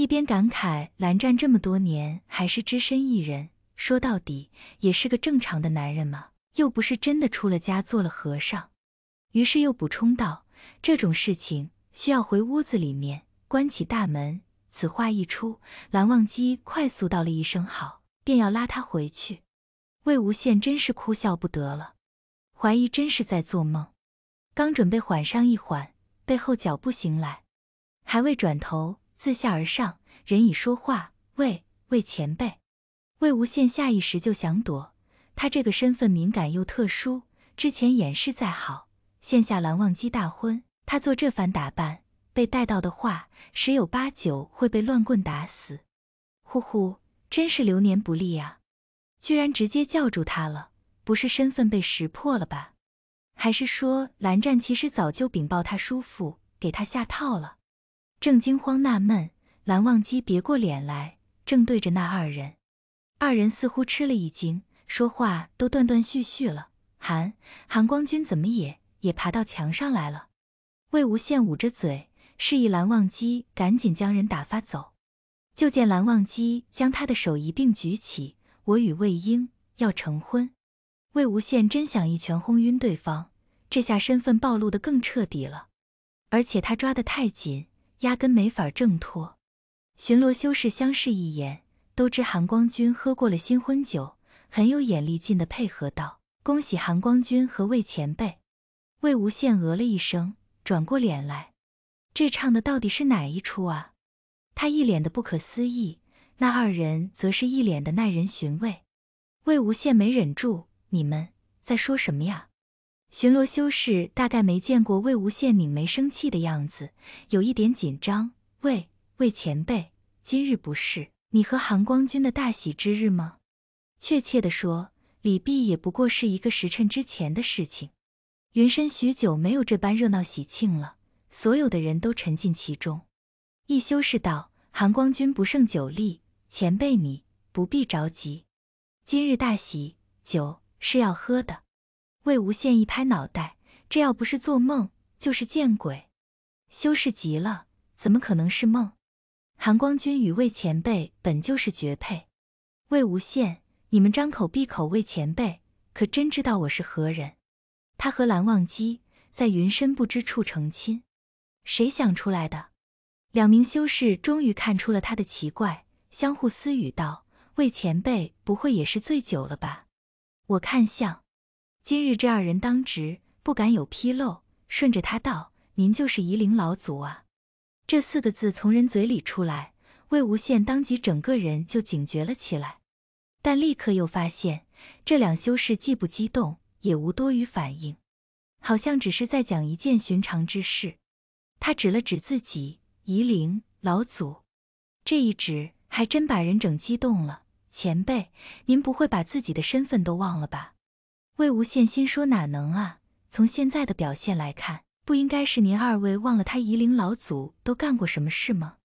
一边感慨蓝湛这么多年还是只身一人，说到底也是个正常的男人嘛，又不是真的出了家做了和尚。于是又补充道：“这种事情需要回屋子里面关起大门。”此话一出，蓝忘机快速道了一声好，便要拉他回去。魏无羡真是哭笑不得了，怀疑真是在做梦。刚准备缓上一缓，背后脚步行来，还未转头。自下而上，人已说话，魏魏前辈，魏无羡下意识就想躲。他这个身份敏感又特殊，之前掩饰再好，现下蓝忘机大婚，他做这番打扮，被带到的话，十有八九会被乱棍打死。呼呼，真是流年不利啊！居然直接叫住他了，不是身份被识破了吧？还是说，蓝湛其实早就禀报他叔父，给他下套了？正惊慌纳闷，蓝忘机别过脸来，正对着那二人，二人似乎吃了一惊，说话都断断续续了。韩韩光君怎么也也爬到墙上来了？魏无羡捂着嘴，示意蓝忘机赶紧将人打发走。就见蓝忘机将他的手一并举起：“我与魏婴要成婚。”魏无羡真想一拳轰晕对方，这下身份暴露的更彻底了，而且他抓得太紧。压根没法挣脱，巡逻修士相视一眼，都知韩光君喝过了新婚酒，很有眼力劲的配合道：“恭喜韩光君和魏前辈。”魏无羡额了一声，转过脸来：“这唱的到底是哪一出啊？”他一脸的不可思议，那二人则是一脸的耐人寻味。魏无羡没忍住：“你们在说什么呀？”巡逻修士大概没见过魏无羡拧眉生气的样子，有一点紧张。魏魏前辈，今日不是你和韩光君的大喜之日吗？确切的说，李碧也不过是一个时辰之前的事情。云深许久没有这般热闹喜庆了，所有的人都沉浸其中。一修士道：“韩光君不胜酒力，前辈你不必着急。今日大喜，酒是要喝的。”魏无羡一拍脑袋，这要不是做梦，就是见鬼。修士急了，怎么可能是梦？韩光君与魏前辈本就是绝配。魏无羡，你们张口闭口魏前辈，可真知道我是何人？他和蓝忘机在云深不知处成亲，谁想出来的？两名修士终于看出了他的奇怪，相互私语道：“魏前辈不会也是醉酒了吧？”我看相。今日这二人当值，不敢有纰漏。顺着他道，您就是夷陵老祖啊！这四个字从人嘴里出来，魏无羡当即整个人就警觉了起来。但立刻又发现，这两修士既不激动，也无多余反应，好像只是在讲一件寻常之事。他指了指自己，夷陵老祖。这一指，还真把人整激动了。前辈，您不会把自己的身份都忘了吧？魏无羡心说哪能啊！从现在的表现来看，不应该是您二位忘了他夷陵老祖都干过什么事吗？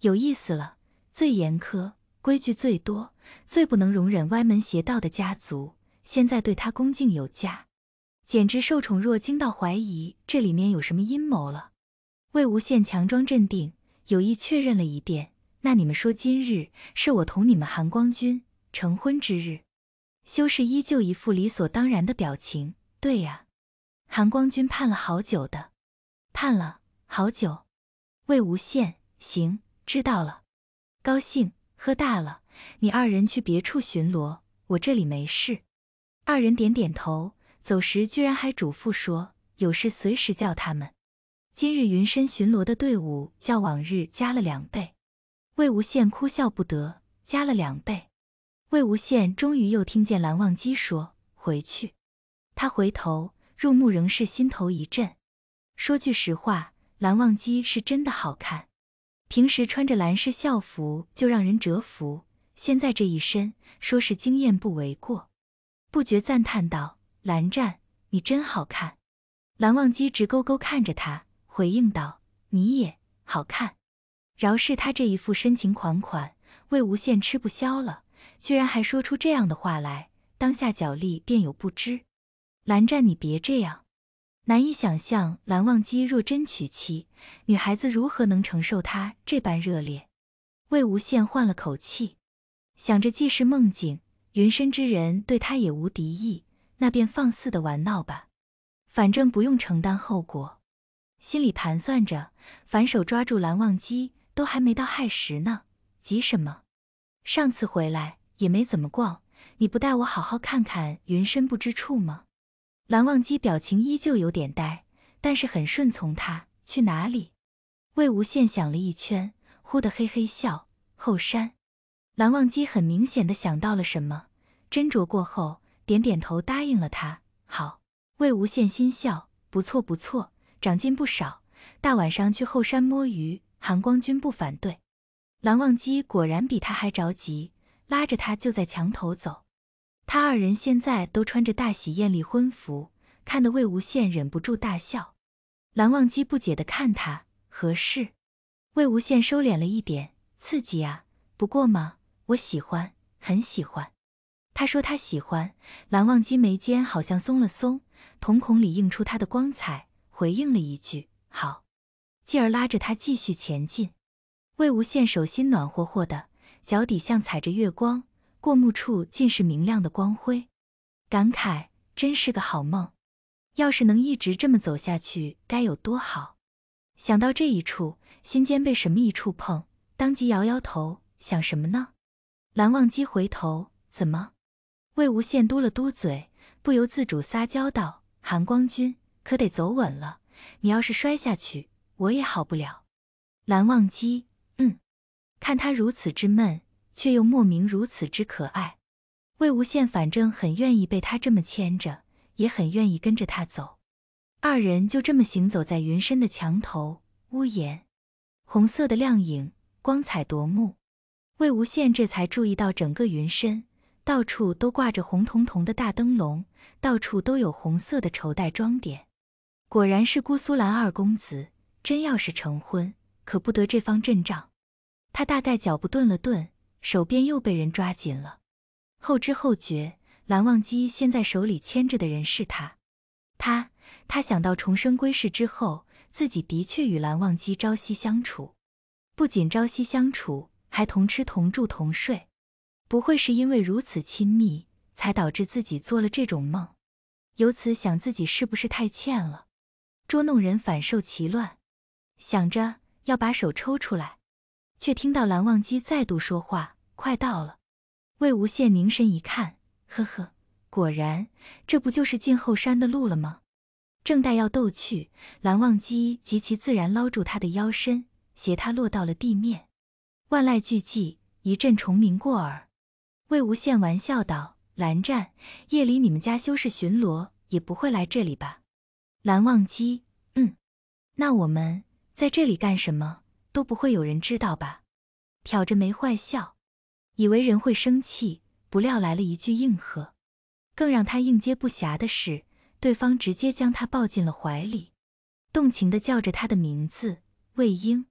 有意思了，最严苛、规矩最多、最不能容忍歪门邪道的家族，现在对他恭敬有加，简直受宠若惊到怀疑这里面有什么阴谋了。魏无羡强装镇定，有意确认了一遍：“那你们说，今日是我同你们寒光君成婚之日？”修士依旧一副理所当然的表情。对呀，韩光君盼了好久的，盼了好久。魏无羡，行，知道了。高兴喝大了，你二人去别处巡逻，我这里没事。二人点点头，走时居然还嘱咐说有事随时叫他们。今日云深巡逻的队伍较往日加了两倍，魏无羡哭笑不得，加了两倍。魏无羡终于又听见蓝忘机说：“回去。”他回头，入目仍是心头一震。说句实话，蓝忘机是真的好看。平时穿着蓝氏校服就让人折服，现在这一身，说是惊艳不为过。不觉赞叹道：“蓝湛，你真好看。”蓝忘机直勾勾看着他，回应道：“你也好看。”饶是他这一副深情款款，魏无羡吃不消了。居然还说出这样的话来，当下脚力便有不知。蓝湛，你别这样。难以想象，蓝忘机若真娶妻，女孩子如何能承受他这般热烈？魏无羡换了口气，想着既是梦境，云深之人对他也无敌意，那便放肆的玩闹吧，反正不用承担后果。心里盘算着，反手抓住蓝忘机，都还没到亥时呢，急什么？上次回来也没怎么逛，你不带我好好看看云深不知处吗？蓝忘机表情依旧有点呆，但是很顺从他。去哪里？魏无羡想了一圈，忽地嘿嘿笑。后山。蓝忘机很明显的想到了什么，斟酌过后，点点头答应了他。好。魏无羡心笑，不错不错，长进不少。大晚上去后山摸鱼，韩光君不反对。蓝忘机果然比他还着急，拉着他就在墙头走。他二人现在都穿着大喜艳丽婚服，看得魏无羡忍不住大笑。蓝忘机不解的看他，何事？魏无羡收敛了一点，刺激啊！不过嘛，我喜欢，很喜欢。他说他喜欢，蓝忘机眉间好像松了松，瞳孔里映出他的光彩，回应了一句好，继而拉着他继续前进。魏无羡手心暖和和的，脚底像踩着月光，过目处尽是明亮的光辉，感慨真是个好梦，要是能一直这么走下去该有多好。想到这一处，心间被什么一触碰，当即摇摇头，想什么呢？蓝忘机回头，怎么？魏无羡嘟了嘟嘴，不由自主撒娇道：“韩光君，可得走稳了，你要是摔下去，我也好不了。”蓝忘机。看他如此之闷，却又莫名如此之可爱，魏无羡反正很愿意被他这么牵着，也很愿意跟着他走。二人就这么行走在云深的墙头、屋檐，红色的亮影光彩夺目。魏无羡这才注意到，整个云深到处都挂着红彤彤的大灯笼，到处都有红色的绸带装点。果然是姑苏蓝二公子，真要是成婚，可不得这方阵仗。他大概脚步顿了顿，手便又被人抓紧了。后知后觉，蓝忘机现在手里牵着的人是他。他他想到重生归世之后，自己的确与蓝忘机朝夕相处，不仅朝夕相处，还同吃同住同睡。不会是因为如此亲密，才导致自己做了这种梦？由此想自己是不是太欠了？捉弄人反受其乱。想着要把手抽出来。却听到蓝忘机再度说话：“快到了。”魏无羡凝神一看，呵呵，果然，这不就是进后山的路了吗？正待要斗去，蓝忘机极其自然捞住他的腰身，携他落到了地面。万籁俱寂，一阵虫鸣过耳，魏无羡玩笑道：“蓝湛，夜里你们家修士巡逻，也不会来这里吧？”蓝忘机：“嗯，那我们在这里干什么？”都不会有人知道吧？挑着眉坏笑，以为人会生气，不料来了一句应和。更让他应接不暇的是，对方直接将他抱进了怀里，动情地叫着他的名字魏婴。